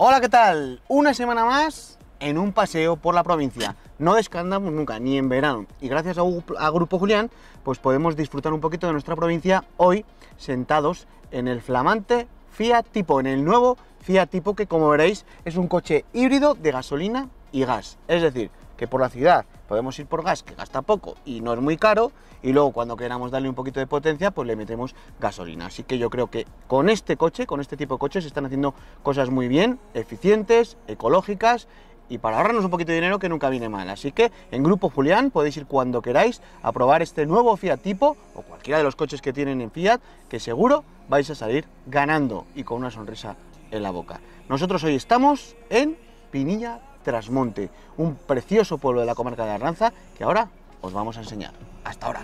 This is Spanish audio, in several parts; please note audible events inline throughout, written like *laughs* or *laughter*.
Hola, ¿qué tal? Una semana más en un paseo por la provincia. No descansamos nunca, ni en verano. Y gracias a, a Grupo Julián, pues podemos disfrutar un poquito de nuestra provincia hoy sentados en el flamante Fiat Tipo, en el nuevo Fiat Tipo que como veréis es un coche híbrido de gasolina y gas. Es decir, que por la ciudad podemos ir por gas, que gasta poco y no es muy caro, y luego cuando queramos darle un poquito de potencia, pues le metemos gasolina. Así que yo creo que con este coche, con este tipo de coches, se están haciendo cosas muy bien, eficientes, ecológicas y para ahorrarnos un poquito de dinero que nunca viene mal. Así que en Grupo Julián podéis ir cuando queráis a probar este nuevo Fiat Tipo o cualquiera de los coches que tienen en Fiat, que seguro vais a salir ganando y con una sonrisa en la boca. Nosotros hoy estamos en Pinilla Trasmonte, un precioso pueblo de la comarca de Arranza que ahora os vamos a enseñar. Hasta ahora.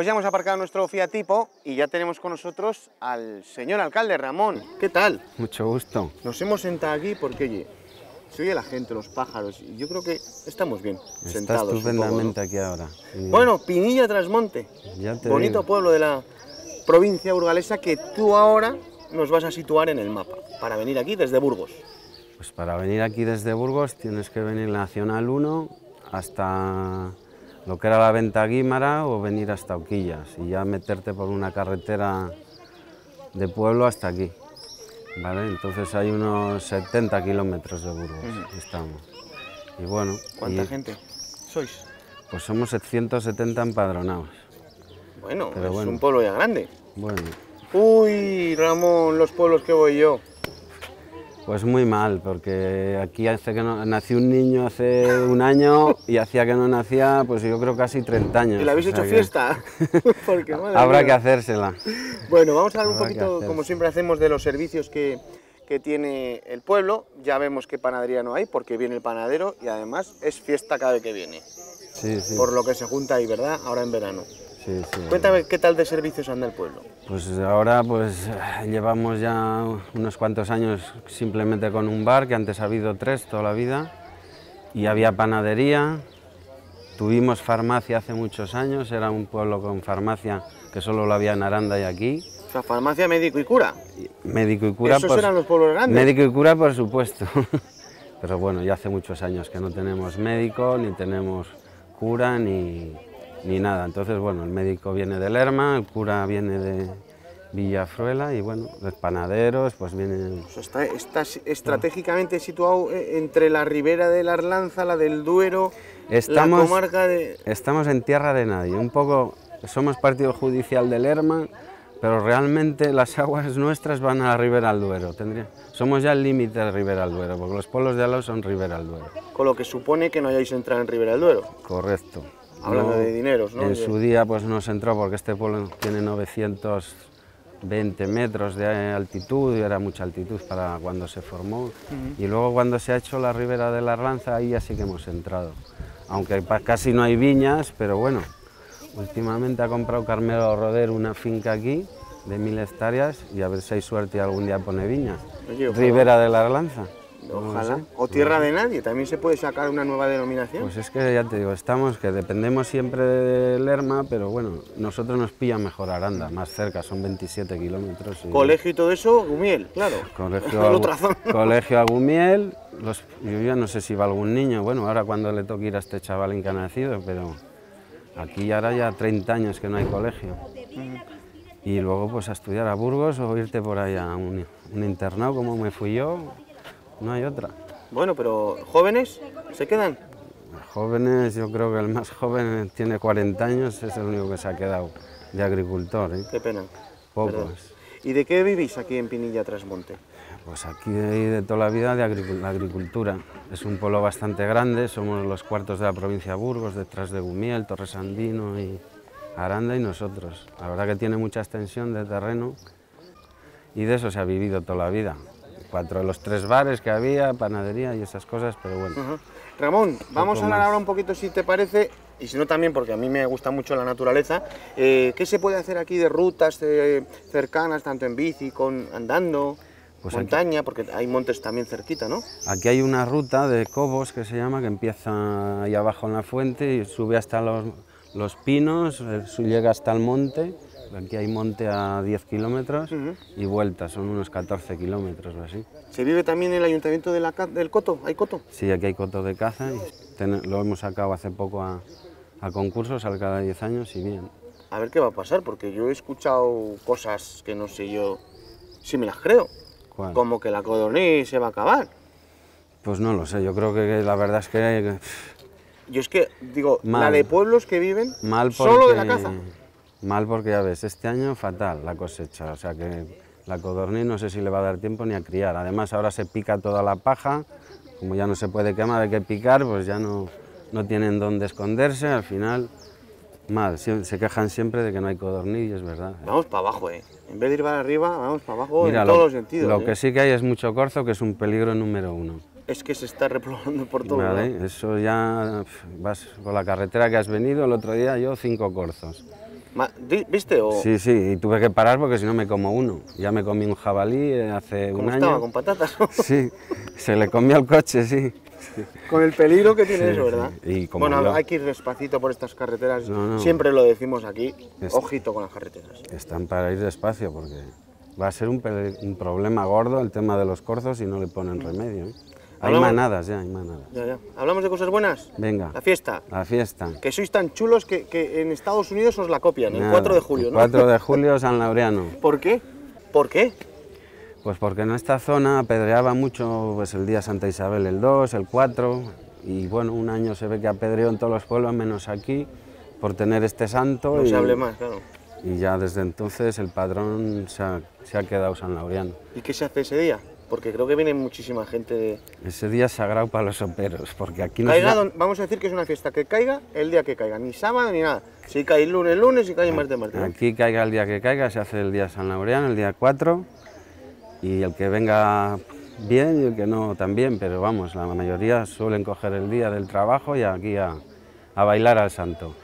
Pues ya hemos aparcado nuestro Fiat y ya tenemos con nosotros al señor alcalde Ramón. ¿Qué tal? Mucho gusto. Nos hemos sentado aquí porque, oye, se oye la gente, los pájaros, y yo creo que estamos bien Está sentados. estupendamente aquí ahora. Bueno, Pinilla Trasmonte, bonito pueblo de la provincia burgalesa que tú ahora nos vas a situar en el mapa, para venir aquí desde Burgos. Pues para venir aquí desde Burgos tienes que venir Nacional 1 hasta lo que era la venta Guimara o venir hasta Oquillas y ya meterte por una carretera de pueblo hasta aquí. ¿vale? Entonces hay unos 70 kilómetros de Burgos, estamos. Y bueno... ¿Cuánta gente sois? Pues somos 770 empadronados. Bueno, es un pueblo ya grande. Bueno. Uy, Ramón, los pueblos que voy yo. Pues muy mal, porque aquí hace que no, nació un niño hace un año y hacía que no nacía, pues yo creo casi 30 años. ¿Y le habéis hecho fiesta? *laughs* *laughs* Habrá que hacérsela. Bueno, vamos a hablar un poquito, como siempre hacemos, de los servicios que, tiene el pueblo. Ya vemos que panadería no hay porque viene el panadero y además es fiesta cada vez que viene. Sí, sí. Por lo que se junta ahí, ¿verdad? Ahora en verano. Sí, Cuéntame qué tal de servicios anda el pueblo. Pues ahora pues llevamos ya unos cuantos años simplemente con un bar, que antes ha habido tres toda la vida, y había panadería, tuvimos farmacia hace muchos años, era un pueblo con farmacia que solo lo había en Aranda y aquí. O sea, farmacia, médico y cura. Médico y cura. Esos eran los pueblos grandes. Médico y cura, por supuesto. *laughs* Pero bueno, ya hace muchos años que no tenemos médico, ni tenemos cura, ni, ni nada. Entonces, bueno, el médico viene de Lerma, el cura viene de Villafruela y, bueno, los panaderos, pues vienen... está, estratégicamente situado eh, entre la ribera la Arlanza, la del Duero, estamos, la comarca de... Estamos en tierra de nadie, un poco... Somos partido judicial de Lerma, pero realmente las aguas nuestras van a la Ribera del Duero. Tendría, somos ya el límite de Ribera del Duero, porque los pueblos de Aló son Ribera del Duero. Con lo que supone que no hayáis entrado en Ribera del Duero. Correcto. Hablando de dineros, ¿no? En su día pues nos entró porque este pueblo tiene 920 metros de altitud y era mucha altitud para cuando se formó. Y luego cuando se ha hecho la ribera de la Arlanza, ahí ya sí que hemos entrado. Aunque casi no hay viñas, pero bueno, últimamente ha comprado Carmelo Roder una finca aquí de mil hectáreas y a ver si hay suerte y algún día pone viñas. Ribera de la Arlanza. Ojalá. O tierra de nadie, también se puede sacar una nueva denominación. Pues es que ya te digo, estamos que dependemos siempre del Lerma, pero bueno, nosotros nos pilla mejor Aranda, más cerca, son 27 kilómetros. Colegio y todo eso, Gumiel, claro. Colegio, *laughs* a, colegio Gumiel, los, yo ya no sé si va algún niño, bueno, ahora cuando le toque ir a este chaval que nacido, pero aquí ahora ya 30 años que no hay colegio. y luego pues a estudiar a Burgos o irte por ahí a un internado como me fui yo no hay otra. Bueno, pero ¿jóvenes se quedan? Jóvenes, yo creo que el más joven tiene 40 años, es el único que se ha quedado de agricultor. ¿eh? Qué pena. Pocos. ¿Y de qué vivís aquí en Pinilla Trasmonte? Pues aquí de, toda la vida de agricultura. Es un pueblo bastante grande, somos los cuartos de la provincia de Burgos, detrás de Gumiel, Torres Andino y Aranda y nosotros. La verdad que tiene mucha extensión de terreno y de eso se ha vivido toda la vida cuatro, los tres bares que había, panadería y esas cosas, pero bueno. Ramón, vamos a hablar ahora un poquito, si te parece, y si no también, porque a mí me gusta mucho la naturaleza, eh, ¿qué se puede hacer aquí de rutas eh, cercanas, tanto en bici, con andando, pues montaña, porque hay montes también cerquita, ¿no? Aquí hay una ruta de Cobos que se llama, que empieza ahí abajo en la fuente y sube hasta los los pinos, eh, llega hasta el monte, aquí hay monte a 10 kilómetros y vuelta, son unos 14 kilómetros o así. ¿Se vive también en el ayuntamiento del Coto? ¿Hay Coto? Sí, aquí hay Coto de caza lo hemos sacado hace poco a, concursos, al cada 10 años y bien. A ver qué va a pasar, porque yo he escuchado cosas que no sé yo si me las creo. Como que la codorniz se va a acabar. Pues no lo sé, yo creo que la verdad es que yo es que, digo, mal, la de pueblos que viven mal porque, solo de la caza. Mal porque, ya ves, este año fatal la cosecha, o sea que la codorniz no sé si le va a dar tiempo ni a criar. Además, ahora se pica toda la paja, como ya no se puede quemar, hay que picar, pues ya no, no tienen dónde esconderse, al final... Mal, se quejan siempre de que no hay codorniz, es verdad. ¿eh? Vamos para abajo, ¿eh? En vez de ir para arriba, vamos para abajo en todos los sentidos. Lo ¿eh? que sí que hay es mucho corzo, que es un peligro número uno es que se está reprobando por todo Vale, eso ya vas por la carretera que has venido, el otro día yo cinco corzos. ¿Viste? O... Sí, sí, y tuve que parar porque si no me como uno. Ya me comí un jabalí eh, hace un estaba, año. con patatas? sí, se le comió el coche, sí. Con el peligro que tiene eso, ¿verdad? Y como bueno, hay que ir despacito por estas carreteras. Siempre lo decimos aquí, ojito con las carreteras. Están para ir despacio porque va a ser un, problema gordo el tema de los corzos y no le ponen remedio. ¿eh? Hay manadas ya, hay manadas. Ya, ya. ¿Hablamos de cosas buenas? Venga. La fiesta. La fiesta. Que sois tan chulos que, en Estados Unidos os la copian, el 4 de julio, ¿no? El 4 de *laughs* julio, San Laureano. ¿Por qué? ¿Por qué? Pues porque en esta zona apedreaba mucho pues, el día Santa Isabel, el 2, el 4, y bueno, un año se ve que apedreó en todos los pueblos, menos aquí, por tener este santo. No y... se hable más, claro. Y ya desde entonces el padrón se ha quedado San Laureano. ¿Y qué se hace ese día? porque creo que viene muchísima gente de... Ese día sagrado para los operos... porque aquí no... hay... vamos a decir que es una fiesta que caiga el día que caiga, ni sábado ni nada. Si cae el lunes, lunes, si cae martes, martes. Aquí caiga el día que caiga, se hace el día San Laureano, el día 4, y el que venga bien y el que no también, pero vamos, la mayoría suelen coger el día del trabajo y aquí a bailar al santo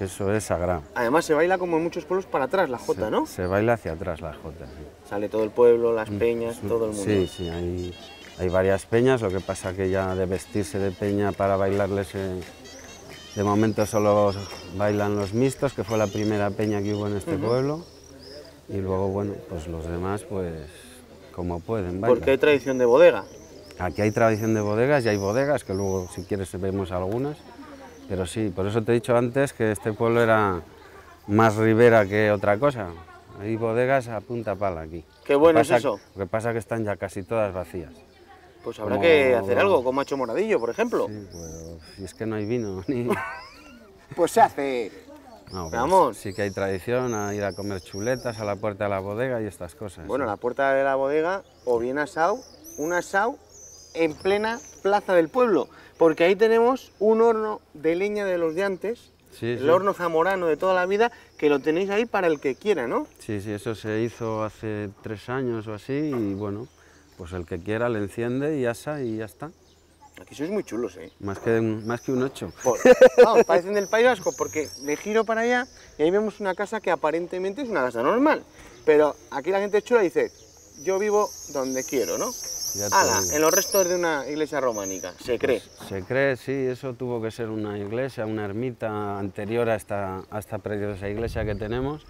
eso es sagrado. Además se baila como en muchos pueblos para atrás la jota, ¿no? Se baila hacia atrás la jota, Sale todo el pueblo, las mm, peñas, mm, todo el mundo. Sí, sí, hay, varias peñas, lo que pasa que ya de vestirse de peña para bailarles, eh, de momento solo bailan los mixtos, que fue la primera peña que hubo en este pueblo, y luego, bueno, pues los demás, pues como pueden. ¿Por Porque hay tradición de bodega. Aquí hay tradición de bodegas y hay bodegas, que luego si quieres vemos algunas. Pero sí, por eso te he dicho antes que este pueblo era más ribera que otra cosa. Hay bodegas a punta pala aquí. Qué bueno es eso. Lo que pasa que están ya casi todas vacías. Pues habrá que hacer algo, como ha hecho Moradillo, por ejemplo. Sí, si pues, es que no hay vino. Ni... *laughs* pues se hace. Pues Vamos. Sí que hay tradición a ir a comer chuletas a la puerta de la bodega y estas cosas. Bueno, ¿eh? la puerta de la bodega o bien asado, un asado en plena plaza del pueblo porque ahí tenemos un horno de leña de los de antes, el horno zamorano de toda la vida, que lo tenéis ahí para el que quiera, ¿no? Sí, sí, eso se hizo hace tres años o así y bueno, pues el que quiera le enciende y asa y ya está. Aquí sois muy chulos, ¿eh? Más que, más que un ocho. *laughs* vamos, parecen del País Vasco, porque le giro para allá y ahí vemos una casa que aparentemente es una casa normal. Pero aquí la gente chula dice, yo vivo donde quiero, ¿no? Ala, en los restos de una iglesia románica, se cree. Pues, se cree, sí, eso tuvo que ser una iglesia, una ermita anterior a esta, a esta preciosa iglesia que tenemos.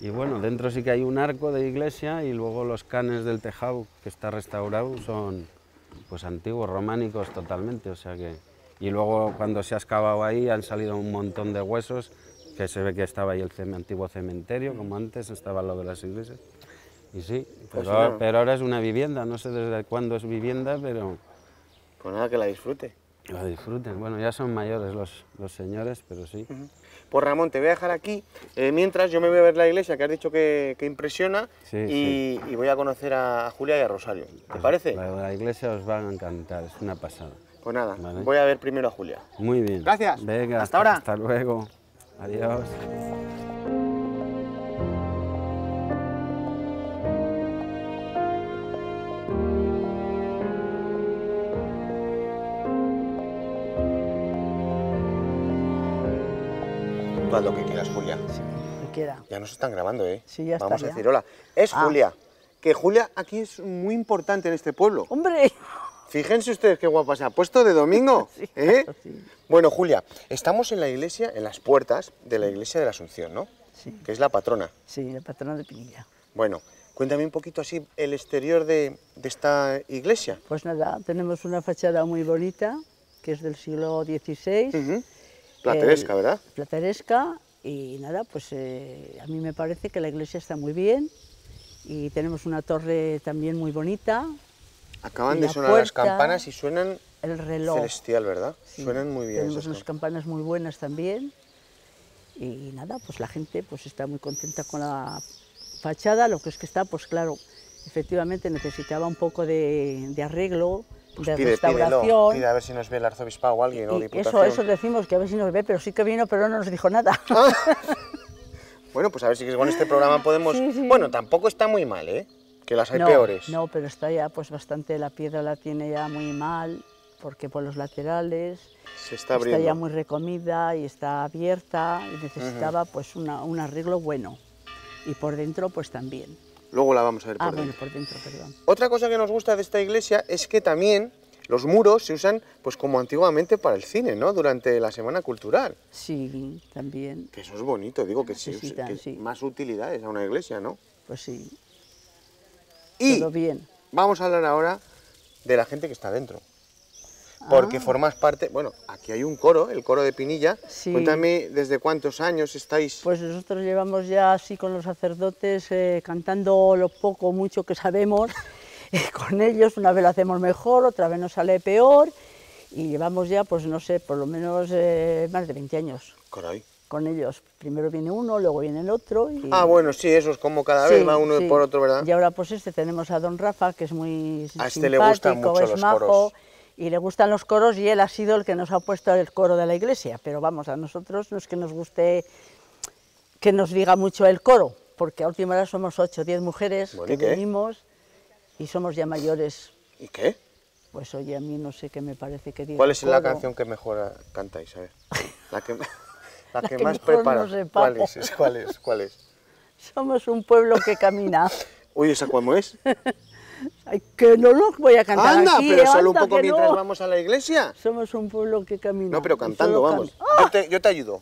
Y bueno, dentro sí que hay un arco de iglesia y luego los canes del tejado que está restaurado son pues antiguos, románicos totalmente, o sea que... Y luego cuando se ha excavado ahí han salido un montón de huesos que se ve que estaba ahí el antiguo cementerio, como antes estaba lo de las iglesias. Y sí, pues pero, ahora es una vivienda, no sé desde cuándo es vivienda, pero... Pues nada, que la disfrute. la disfruten, bueno, ya son mayores los, los señores, pero sí. Pues Ramón, te voy a dejar aquí, eh, mientras yo me voy a ver la iglesia, que has dicho que, impresiona, y, voy a conocer a Julia y a Rosario, ¿te pues parece? La, iglesia os va a encantar, es una pasada. Pues nada, voy a ver primero a Julia. Muy bien. Gracias. Venga, hasta ahora. Hasta luego. Adiós. lo que quieras, Julia. Ya nos están grabando, ¿eh? Sí, ya Vamos a decir hola. Es ah. Julia. Que Julia aquí es muy importante en este pueblo. ¡Hombre! *laughs* Fíjense ustedes qué guapa se ha puesto de domingo. *laughs* ¿eh? Bueno, Julia, estamos en la iglesia, en las puertas de la iglesia de la Asunción, ¿no? Sí. Que es la patrona. Sí, la patrona de Pinilla. Bueno, cuéntame un poquito así el exterior de, esta iglesia. Pues nada, tenemos una fachada muy bonita, que es del siglo XVI. Plateresca, ¿verdad? Plateresca y nada, pues eh, a mí me parece que la iglesia está muy bien y tenemos una torre también muy bonita. Acaban de sonar las campanas y suenan el reloj. celestial, ¿verdad? suenan muy bien. Tenemos unas campanas muy buenas también y nada, pues la gente pues está muy contenta con la fachada, lo que es que está, pues claro, efectivamente necesitaba un poco de arreglo, pues de restauración. a ver si nos ve el arzobispo o alguien, o diputación. Eso, decimos, que a ver si nos ve, pero sí que vino, pero no nos dijo nada. *laughs* bueno, pues a ver si con este programa podemos... Bueno, tampoco está muy mal, ¿eh? Que las hay peores. No, pero está ya pues bastante, la piedra la tiene ya muy mal, porque por los laterales está, ya muy recomida y está abierta y necesitaba pues un arreglo bueno. Y por dentro pues también. Luego la vamos a ver por, ah, dentro. Otra cosa que nos gusta de esta iglesia es que también los muros se usan pues como antiguamente para el cine, ¿no? Durante la semana cultural. Sí, también. Que eso es bonito, digo que, sí, que más utilidades a una iglesia, ¿no? Pues sí. Y vamos a hablar ahora de la gente que está dentro porque ah. formas parte, bueno, aquí hay un coro, el coro de Pinilla. Sí. Cuéntame desde cuántos años estáis. Pues nosotros llevamos ya así con los sacerdotes eh, cantando lo poco mucho que sabemos *laughs* eh, con ellos, una vez lo hacemos mejor, otra vez nos sale peor y llevamos ya, pues no sé, por lo menos eh, más de 20 años. con ellos. Primero viene uno, luego viene el otro. Ah, bueno, sí, eso es como cada vez va uno por otro, ¿verdad? Y ahora pues este tenemos a don Rafa, que es muy a este le gusta mucho los Coros y le gustan los coros y él ha sido el que nos ha puesto el coro de la iglesia, pero vamos, a nosotros no es que nos guste que nos diga mucho el coro, porque a última hora somos ocho, diez mujeres que venimos y somos ya mayores. ¿Y qué? Pues oye, a mí no sé qué me parece que diga. ¿Cuál es la canción que mejor cantáis? A ver, la que, *laughs* más prepara. ¿Cuál es? ¿Cuál es? *laughs* Somos un pueblo que camina. Oye, ¿esa cómo es? *laughs* que no los voy a cantar. Anda, pero ¿eh? solo un poco mientras vamos a la iglesia. Somos un pueblo que camina. No, pero cantando, vamos. ¡Ah! Yo, te, ayudo.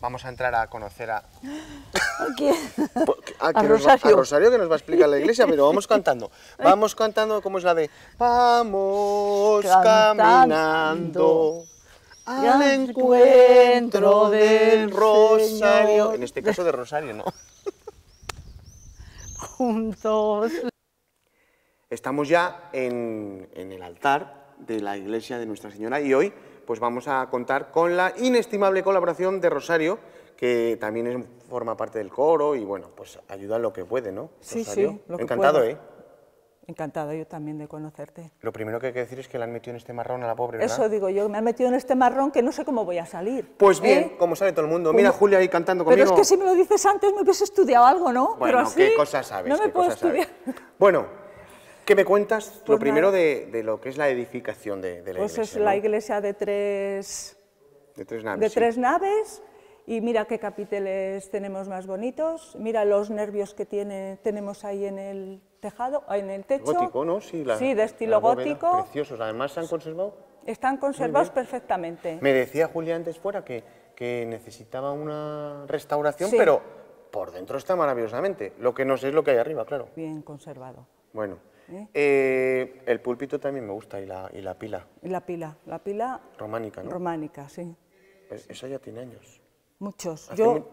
Vamos a entrar a conocer a. ¿A ah, A, Rosario. que nos va a explicar la iglesia, pero vamos cantando. Vamos cantando, como es la de? Vamos caminando al encuentro del Rosario. En este caso de Rosario, ¿no? *laughs* Juntos Estamos ya en, el altar de la iglesia de Nuestra Señora y hoy pues vamos a contar con la inestimable colaboración de Rosario, que también forma parte del coro y bueno, pues ayuda lo que puede, ¿no? Sí, Rosario? sí. Encantado, ¿eh? Encantado yo también de conocerte. Lo primero que hay que decir es que la han metido en este marrón a la pobre, ¿verdad? Eso digo yo, me han metido en este marrón que no sé cómo voy a salir. Pues bien, ¿eh? como sale todo el mundo. Mira Julia ahí cantando conmigo. Pero es que si me lo dices antes me hubiese estudiado algo, ¿no? Bueno, ¿qué cosas sabes? No me puedo estudiar. Sabes. Bueno, ¿Qué me cuentas? Pues lo primero de, lo que es la edificación de, la pues iglesia. Pues es la iglesia de tres, de naves. Y mira qué capiteles tenemos más bonitos. Mira los nervios que tiene, tenemos ahí en el tejado, en el techo. Gótico, ¿no? Sí, de estilo gótico. Preciosos. Además, se han conservado. Están conservados perfectamente. Me decía Julia antes fuera que, que necesitaba una restauración, pero por dentro está maravillosamente. Lo que no sé es lo que hay arriba, claro. Bien conservado. Bueno, ¿Eh? Eh, el púlpito también me gusta y la, y la pila. la pila, la pila... Románica, Románica, sí. esa ya tiene años. Muchos. yo,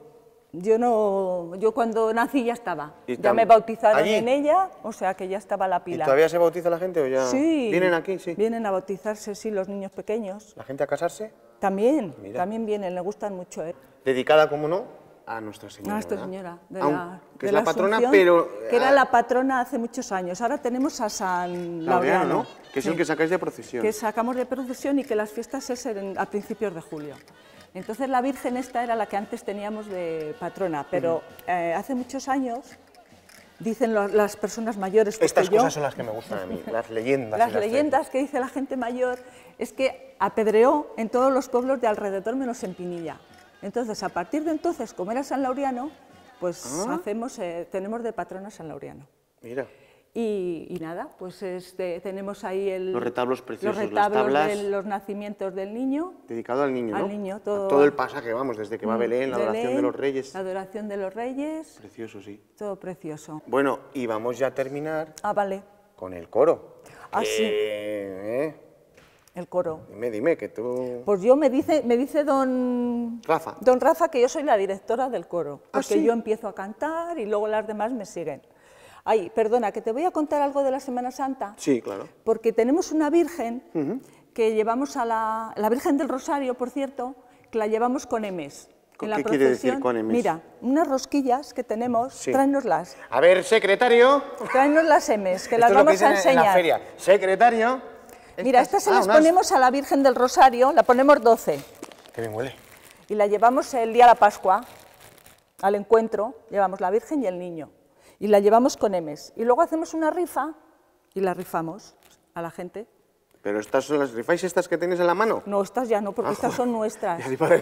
yo no... Yo cuando nací ya estaba. Ya me bautizaron en ella, o sea que ya estaba la pila. todavía se bautiza la gente o ya...? Sí. ¿Vienen aquí? Sí. Vienen a bautizarse, sí, los niños pequeños. ¿La gente a casarse? También, también vienen, le gustan mucho. ¿eh? Dedicada, como no, a Nuestra ah, Señora. Nuestra Señora, de la, que patrona, pero... Que era ah, la patrona hace muchos años. Ahora tenemos a San Laureano, ¿no? que es el que sacáis de procesión. Que sacamos de procesión y que las fiestas es en, a principios de julio. Entonces la Virgen esta era la que antes teníamos de patrona, pero eh, hace muchos años dicen las personas mayores. Estas cosas son las que me gustan a mí, las leyendas. las, leyendas que dice la gente mayor es que apedreó en todos los pueblos de alrededor menos en Pinilla. Entonces, a partir de entonces, como era San Laureano, pues ah. hacemos, eh, tenemos de patrono San Laureano. Mira. Y, nada, pues este, tenemos ahí el, los retablos preciosos, los retablos de los nacimientos del niño. Dedicado al niño, Al niño, todo. todo el pasaje, vamos, desde que va mm, Belén, la adoración de los reyes. La adoración de los reyes. Precioso, sí. Todo precioso. Bueno, y vamos ya a terminar. Ah, vale. Con el coro. Ah, sí. El coro. Dime, dime, que tú... Pues yo me dice, me dice don... Rafa. Don Rafa que yo soy la directora del coro, ah, porque yo empiezo a cantar y luego las demás me siguen. Ay, perdona, que te voy a contar algo de la Semana Santa. Sí, claro. Porque tenemos una Virgen que llevamos a la... La Virgen del Rosario, por cierto, que la llevamos con Emes. En la ¿Qué quiere decir con M's? Mira, unas rosquillas que tenemos, sí. tráenoslas. A ver, secretario. Tráenos las M's, que las vamos a enseñar. Secretario. Mira, estas se ah, las ponemos a la Virgen del Rosario, la ponemos 12. Qué bien huele. Y la llevamos el día de la Pascua, al encuentro, llevamos la Virgen y el niño. Y la llevamos con Emes. Y luego hacemos una rifa y la rifamos a la gente ¿Pero estas son las rifáis estas que tienes en la mano? No, estas ya no, porque estas ah, son *laughs* nuestras.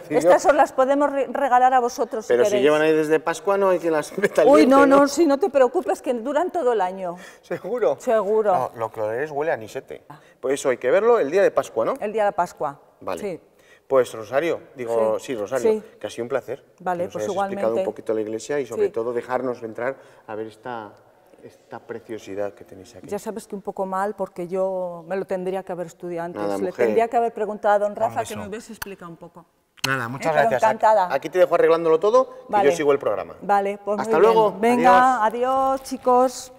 Estas son las podemos regalar a vosotros Pero si, llevan ahí desde Pascua no hay que las *laughs* meta Uy, no, no, si no te preocupes, que duran todo el año. ¿Seguro? Seguro. Ah, lo que es huele a nisete. Pues eso hay que verlo el día de Pascua, ¿no? El día de la Pascua, Vale. Sí. Pues Rosario, digo, sí, Rosario, que ha sido un placer. Vale, nos pues explicado un poquito la iglesia y sobre todo dejarnos entrar a ver esta, esta preciosidad que tenéis aquí? Ya sabes que un poco mal, porque yo me lo tendría que haber estudiado antes. Le tendría que haber preguntado a don Rafa que me hubiese explicado un poco. Nada, ¿Eh? muchas gracias. Encantada. Aquí te dejo arreglándolo todo y yo sigo el programa. Vale, pues Hasta luego. Venga, adiós chicos.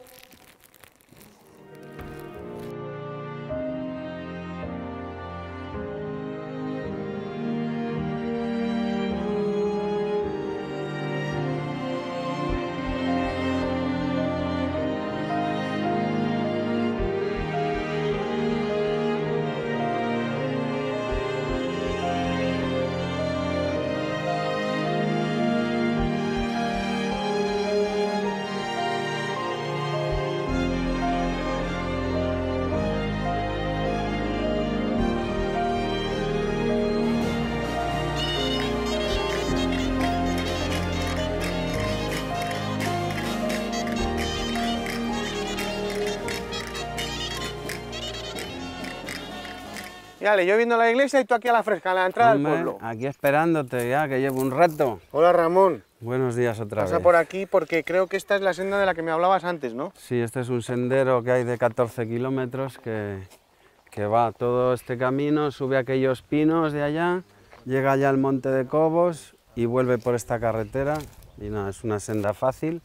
Dale, yo viendo la iglesia y tú aquí a la fresca, a la entrada del pueblo. Aquí esperándote ya, que llevo un rato. Hola, Ramón. Buenos días otra Pasa vez. Pasa por aquí porque creo que esta es la senda de la que me hablabas antes, ¿no? Sí, este es un sendero que hay de 14 kilómetros que, que va todo este camino, sube aquellos pinos de allá, llega allá al monte de Cobos y vuelve por esta carretera. Y nada, es una senda fácil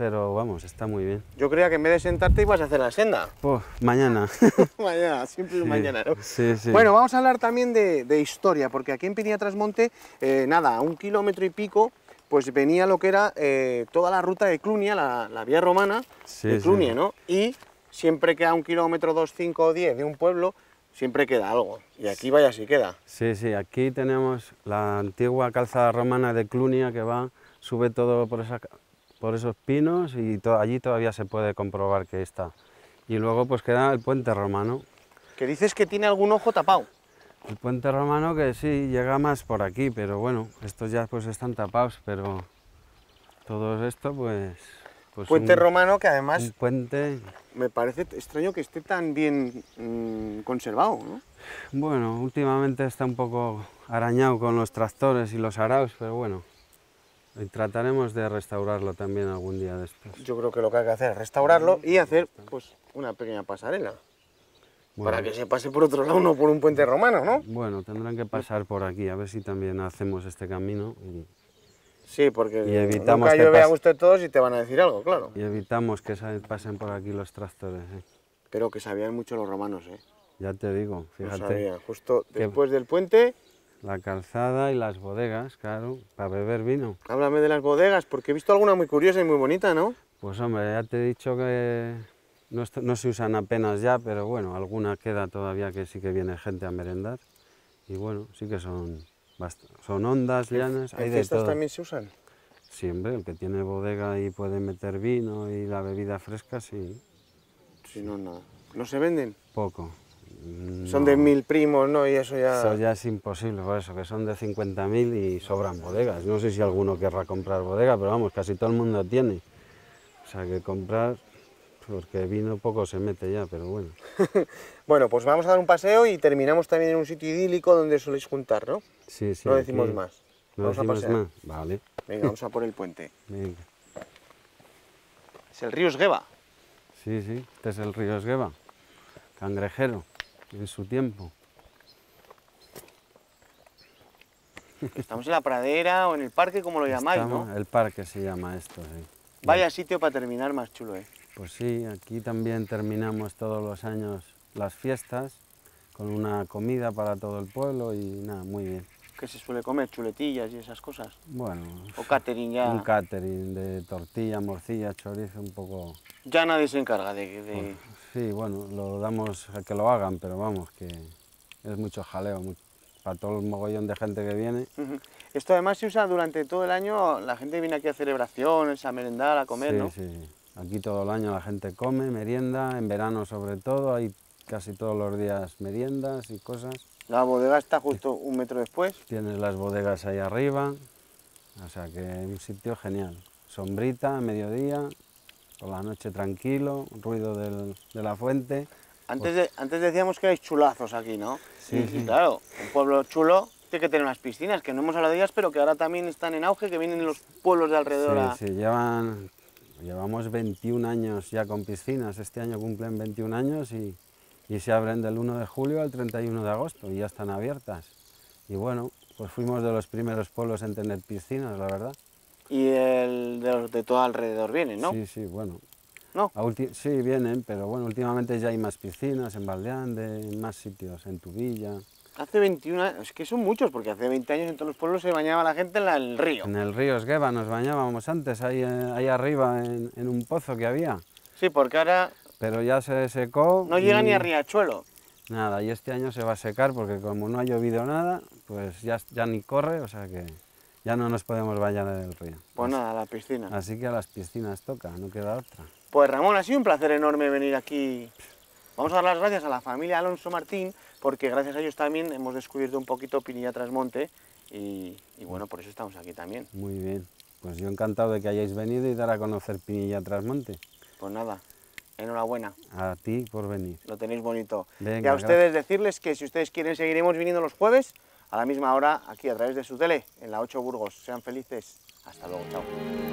pero vamos, está muy bien. Yo creía que en vez de sentarte ibas a hacer la senda. Pues mañana. *laughs* mañana, siempre mañana, ¿no? Sí, sí. Bueno, vamos a hablar también de, historia, porque aquí en Pinilla Trasmonte, eh, nada, a un kilómetro y pico, pues venía lo que era eh, toda la ruta de Clunia, la, vía romana de Clunia, ¿no? Y siempre que a un kilómetro, dos, cinco o diez de un pueblo, siempre queda algo. Y aquí vaya si queda. Sí, sí, aquí tenemos la antigua calzada romana de Clunia que va, sube todo por esa por esos pinos y allí todavía se puede comprobar que está. Y luego pues queda el puente romano. Que dices que tiene algún ojo tapado. El puente romano que sí, llega más por aquí, pero bueno, estos ya pues están tapados, pero todo esto pues... pues puente romano que además... puente... Me parece extraño que esté tan bien mm, conservado, ¿no? Bueno, últimamente está un poco arañado con los tractores y los araos, pero bueno. Y trataremos de restaurarlo también algún día después. Yo creo que lo que hay que hacer es restaurarlo y hacer pues una pequeña pasarela. Para que se pase por otro lado, no por un puente romano, ¿no? Bueno, tendrán que pasar por aquí, a ver si también hacemos este camino. Sí, porque y nunca llueve a gusto de todos y te van a decir algo, claro. Y evitamos que pasen por aquí los tractores. Creo ¿eh? que sabían mucho los romanos, ¿eh? Ya te digo, fíjate. Justo después del puente la calzada y las bodegas, claro, para beber vino. Háblame de las bodegas, porque he visto alguna muy curiosa y muy bonita, ¿no? Pues hombre, ya te he dicho que no, se usan apenas ya, pero bueno, alguna queda todavía que sí que viene gente a merendar. Y bueno, sí que son, son ondas, llanas hay de todo. también se usan? Siempre, el que tiene bodega y puede meter vino y la bebida fresca, sí. Si no, nada. ¿No se venden? Poco. Son de mil primos, ¿no? Y eso ya... Eso ya es imposible, por eso, que son de 50.000 y sobran bodegas. No sé si alguno querrá comprar bodega, pero vamos, casi todo el mundo tiene. O sea, que comprar, porque vino poco se mete ya, pero bueno. *laughs* bueno, pues vamos a dar un paseo y terminamos también en un sitio idílico donde soléis juntar, ¿no? Sí, sí. No decimos más. vamos a vale. Venga, vamos a por el puente. *laughs* Es el río Esgueva. Sí, sí, este es el río Esgueva, cangrejero en su tiempo. Estamos en la pradera o en el parque, como lo llamáis, ¿no? El parque se llama esto, sí. Vaya sitio para terminar más chulo, ¿eh? Pues sí, aquí también terminamos todos los años las fiestas con una comida para todo el pueblo y nada, muy bien. ¿Qué se suele comer? ¿Chuletillas y esas cosas? Bueno... ¿O catering ya? Un catering de tortilla, morcilla, chorizo, un poco... Ya nadie se encarga de... Sí, bueno, lo damos a que lo hagan, pero vamos, que es mucho jaleo para todo el mogollón de gente que viene. Esto además se usa durante todo el año, la gente viene aquí a celebraciones, a merendar, a comer, ¿no? Sí, sí. Aquí todo el año la gente come, merienda, en verano sobre todo, hay casi todos los días meriendas y cosas. La bodega está justo un metro después. Tienes las bodegas ahí arriba, o sea que es un sitio genial. Sombrita, mediodía, por la noche tranquilo, ruido de la fuente. Antes, decíamos que hay chulazos aquí, ¿no? Sí, Claro, un pueblo chulo tiene que tener unas piscinas, que no hemos hablado de ellas, pero que ahora también están en auge, que vienen los pueblos de alrededor. Sí, llevamos 21 años ya con piscinas, este año cumplen 21 años y, y se abren del 1 de julio al 31 de agosto y ya están abiertas. Y bueno, pues fuimos de los primeros pueblos en tener piscinas, la verdad y el de todo alrededor vienen, ¿no? Sí, sí, bueno. ¿No? sí, vienen, pero bueno, últimamente ya hay más piscinas en Valdeande, en más sitios, en Tubilla. Hace 21 años, es que son muchos, porque hace 20 años en todos los pueblos se bañaba la gente en, el río. En el río Esgueva nos bañábamos antes, ahí, eh, ahí arriba, en, un pozo que había. Sí, porque ahora... Pero ya se secó... No llega ni a Riachuelo. Nada, y este año se va a secar porque como no ha llovido nada, pues ya, ya ni corre, o sea que ya no nos podemos bañar en el río. Pues nada, a la piscina. Así que a las piscinas toca, no queda otra. Pues Ramón, ha sido un placer enorme venir aquí. Vamos a dar las gracias a la familia Alonso Martín, porque gracias a ellos también hemos descubierto un poquito Pinilla Trasmonte y, bueno, por eso estamos aquí también. Muy bien, pues yo encantado de que hayáis venido y dar a conocer Pinilla Trasmonte. Pues nada, enhorabuena. A ti por venir. Lo tenéis bonito. Venga, y a ustedes decirles que si ustedes quieren seguiremos viniendo los jueves, a la misma hora aquí a través de su tele en la 8 Burgos. Sean felices. Hasta luego. Chao.